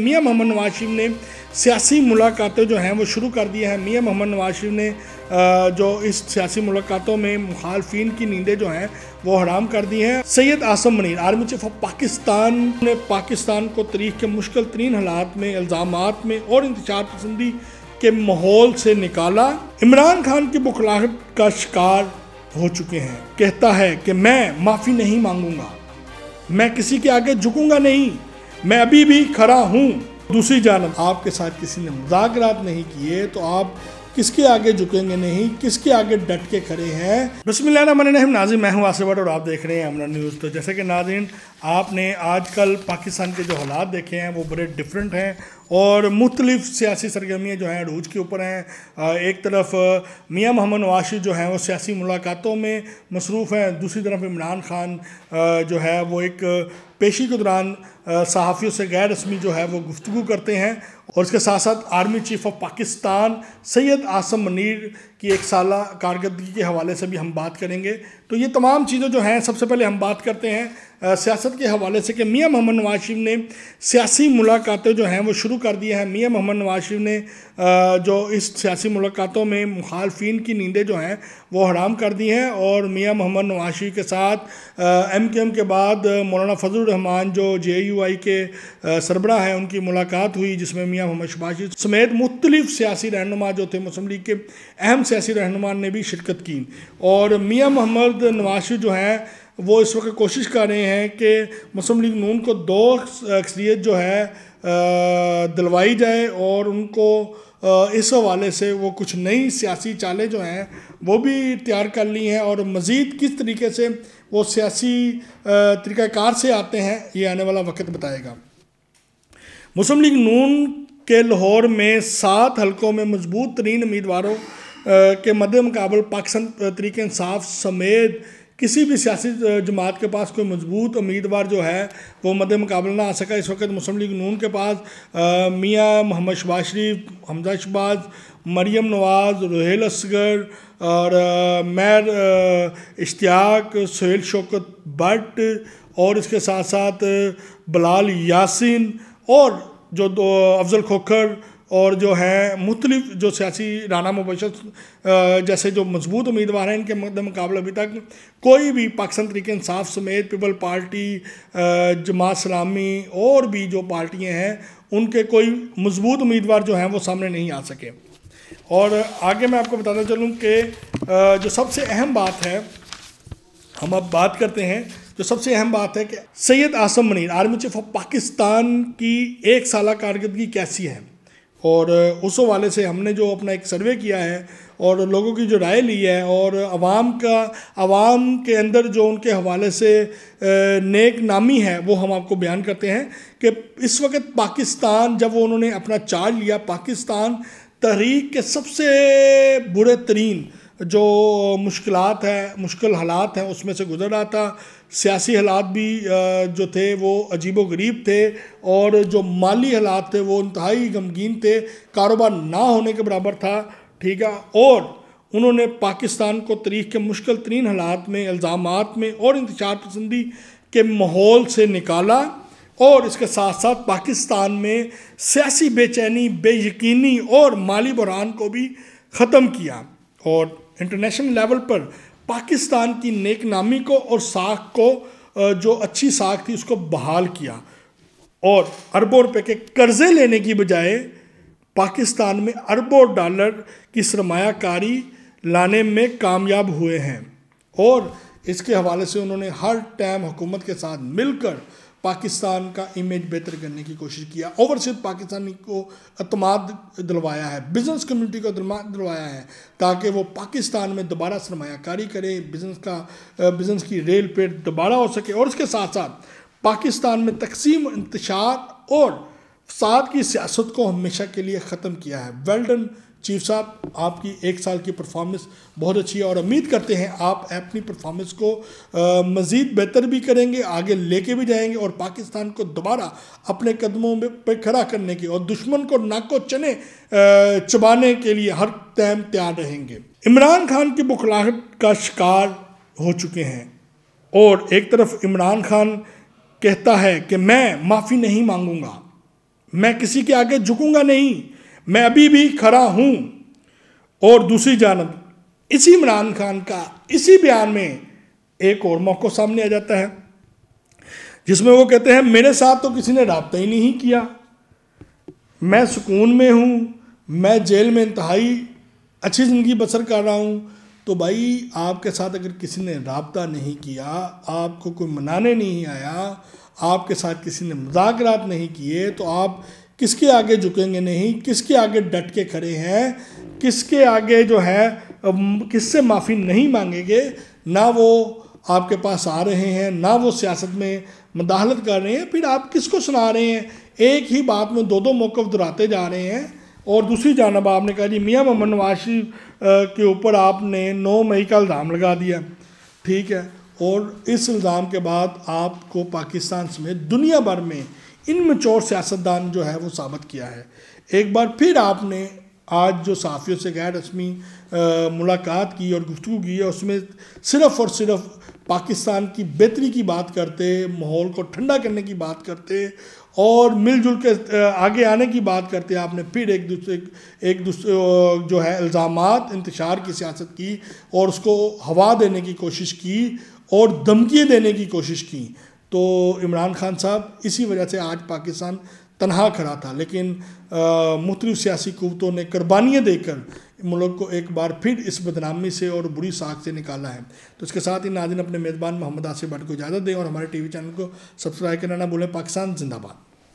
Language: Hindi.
मियाँ मोहम्मद नवाज शरीफ ने सियासी मुलाकातें जो हैं वो शुरू कर दी हैं मियाँ मोहम्मद नवाज शरीफ ने जो इस सियासी मुलाकातों में मुखालफी की नींदें जो हैं वो हराम कर दी हैं Syed Asim Munir army chief of Pakistan ने पाकिस्तान को तरीक के मुश्किल तरीन हालात में इल्ज़ाम में और इंतजार पसंदी के माहौल से निकाला इमरान खान की बुखलाहट का शिकार हो चुके हैं कहता है कि मैं माफ़ी नहीं मांगूंगा मैं किसी के आगे झुकूंगा नहीं मैं अभी भी खड़ा हूँ दूसरी जानब आपके साथ किसी ने मुजाकरात नहीं किए तो आप किसके आगे झुकेंगे नहीं किसके आगे डट के खड़े हैं बसमिल्लाम नाजिम मैं हूँ आसिफ और आप देख रहे हैं अमरा न्यूज़ तो जैसे कि नाजिन आपने आजकल पाकिस्तान के जो हालात देखे हैं वो बड़े डिफरेंट हैं और मुख्तलिफ सियासी सरगर्मियाँ जो हैं रूज के ऊपर हैं एक तरफ मियाँ मोहम्मद नवाशी जो हैं वो सियासी मुलाकातों में मसरूफ़ हैं दूसरी तरफ इमरान खान जो है वो एक पेशी के दौरान सहाफ़ियों से गैर रस्मी जो है वो गुफ्तु करते हैं और इसके साथ साथ army chief of Pakistan Syed Asim Munir की एक साल कारकर्दगी के हवाले से भी हम बात करेंगे तो ये तमाम चीज़ें जो हैं सबसे पहले हम बात करते हैं सियासत के हवाले से कि मियाँ मोहम्मद नवाज शरीफ ने सियासी मुलाकातें जो हैं वो शुरू कर दी हैं मियाँ मोहम्मद नवाज शरीफ ने जो इस सियासी मुलाकातों में मुखालफी की नींदें जो हैं वो हराम कर दी हैं और मियाँ मोहम्मद नवाज शरीफ के साथ एम के एम के बाद मौलाना फजल रहमान जो जे यू आई के सरबरा हैं उनकी मुलाकात हुई जिसमें मियाँ मोहम्मद शबाशी समेत मुख्तलिफ सियासी रहनुमा जो थे मुस्लिम लीग के अहम सियासी रहनुमान ने भी शिरकत की और मियाँ मोहम्मद नवाशु जो हैं वो इस वक्त कोशिश कर रहे हैं कि मुस्लिम लीग नून को दो अक्सरियत जो है दिलवाई जाए और उनको इस हवाले से वो कुछ नई सियासी चालें जो हैं वो भी तैयार कर ली हैं और मज़ीद किस तरीके से वो सियासी तरीक़ाकार से आते हैं ये आने वाला वक्त बताएगा मुस्लिम लीग नून के लाहौर में सात हलकों में मजबूत तरीन उम्मीदवारों के मुकाबल पाकिस्तान तरीक इंसाफ समेत किसी भी सियासी जमात के पास कोई मजबूत उम्मीदवार जो है वो मद मुकाबला ना आ सका इस वक्त मुस्लिम लीग नून के पास मियाँ मोहम्मद शबाज शरीफ हमजा शबाज मरियम नवाज़ रोहेल असगर और मैर इश्तियाक सहेल शौकत भट्ट और इसके साथ साथ बलाल यासिन और जो दो अफजल खोखर और जो है मुख्तलिफ जो सियासी राना मुबशर जैसे जो मजबूत उम्मीदवार हैं इनके मुकाबले अभी तक कोई भी पाकिस्तान तरीके इंसाफ समेत पीपल पार्टी जमात सलामी और भी जो पार्टियाँ हैं उनके कोई मजबूत उम्मीदवार जो हैं वो सामने नहीं आ सके और आगे मैं आपको बताना चलूँ कि जो सबसे अहम बात है हम अब बात करते हैं जो सबसे अहम बात है कि Syed Asim Munir army chief of Pakistan की एक साल कारकर्दगी कैसी है और उस वाले से हमने जो अपना एक सर्वे किया है और लोगों की जो राय ली है और आवाम का आवाम के अंदर जो उनके हवाले से नेक नामी है वो हम आपको बयान करते हैं कि इस वक्त पाकिस्तान जब उन्होंने अपना चार्ज लिया पाकिस्तान तहरीक के सबसे बुरे तरीन जो मुश्किल हैं मुश्किल हालात हैं उसमें से गुजर रहा था सियासी हालात भी जो थे वो अजीब व गरीब थे और जो माली हालात थे वो इंतहाई गमगीन थे कारोबार ना होने के बराबर था ठीक है और उन्होंने पाकिस्तान को तरीक़ के मुश्किल तरीन हालात में इल्ज़ाम में और इंतजार पसंदी के माहौल से निकाला और इसके साथ साथ पाकिस्तान में सियासी बेचैनी बेयकीनी और माली बुरान को भी ख़त्म किया और इंटरनेशनल लेवल पर पाकिस्तान की नेक नामी को और साख को जो अच्छी साख थी उसको बहाल किया और अरबों रुपए के कर्जे लेने की बजाय पाकिस्तान में अरबों डॉलर की सरमाकारी लाने में कामयाब हुए हैं और इसके हवाले से उन्होंने हर टाइम हुकूमत के साथ मिलकर पाकिस्तान का इमेज बेहतर करने की कोशिश किया ओवरसीज पाकिस्तानी को अतमाद दिलवाया है बिज़नेस कम्युनिटी को अतमाद दिलवाया है ताकि वो पाकिस्तान में दोबारा सरमाकारी करें बिज़नेस का बिज़नेस की रेल पेट दोबारा हो सके और इसके साथ साथ पाकिस्तान में तकसीम इंतशार और साथ की सियासत को हमेशा के लिए ख़त्म किया है वेल्डन चीफ साहब आपकी एक साल की परफॉर्मेंस बहुत अच्छी है और उम्मीद करते हैं आप अपनी परफॉर्मेंस को मज़ीद बेहतर भी करेंगे आगे लेके भी जाएंगे और पाकिस्तान को दोबारा अपने कदमों में पे खड़ा करने की और दुश्मन को नाको चने चबाने के लिए हर टाइम तैयार रहेंगे इमरान खान की बुखलाहट का शिकार हो चुके हैं और एक तरफ इमरान खान कहता है कि मैं माफ़ी नहीं मांगूंगा मैं किसी के आगे झुकूंगा नहीं मैं अभी भी खड़ा हूँ और दूसरी जानब इसी इमरान खान का इसी बयान में एक और मौक़ो सामने आ जाता है जिसमें वो कहते हैं मेरे साथ तो किसी ने रबता ही नहीं किया मैं सुकून में हूँ मैं जेल में इंतहाई अच्छी ज़िंदगी बसर कर रहा हूँ तो भाई आपके साथ अगर किसी ने रबता नहीं किया आपको कोई मनाने नहीं आया आपके साथ किसी ने मजाक नहीं किए तो आप किसके आगे झुकेंगे नहीं किसके आगे डट के खड़े हैं किसके आगे जो है किससे माफ़ी नहीं मांगेंगे ना वो आपके पास आ रहे हैं ना वो सियासत में मदाहलत कर रहे हैं फिर आप किसको सुना रहे हैं एक ही बात में दो दो मौक़ दुराते जा रहे हैं और दूसरी जानब आपने कहा जी मियाँ मोहम्मद नवाज शरीफ के ऊपर आपने नौ मई का इल्ज़ाम लगा दिया ठीक है और इस इल्ज़ाम के बाद आपको पाकिस्तान समेत दुनिया भर में इन मचोर सियासतदान जो है वो साबित किया है एक बार फिर आपने आज जो साफियों से गैर रस्मी मुलाकात की और गुफ्तु की है उसमें सिर्फ और सिर्फ पाकिस्तान की बेहतरी की बात करते माहौल को ठंडा करने की बात करते और मिलजुल के आगे आने की बात करते आपने फिर एक दूसरे एक दूसरे जो है इल्ज़ाम इंतशार की सियासत की और उसको हवा देने की कोशिश की और धमकी देने की कोशिश की तो इमरान खान साहब इसी वजह से आज पाकिस्तान तनहा खड़ा था लेकिन मुख्तु सियासी कुतों ने कुर्बानियाँ देकर मुल्क को एक बार फिर इस बदनामी से और बुरी साख से निकाला है तो इसके साथ ही नाजिन अपने मेज़बान मोहम्मद आसिफ भट्ट को इजाज़त दें और हमारे टी वी चैनल को सब्सक्राइब करना ना भूलें पाकिस्तान जिंदाबाद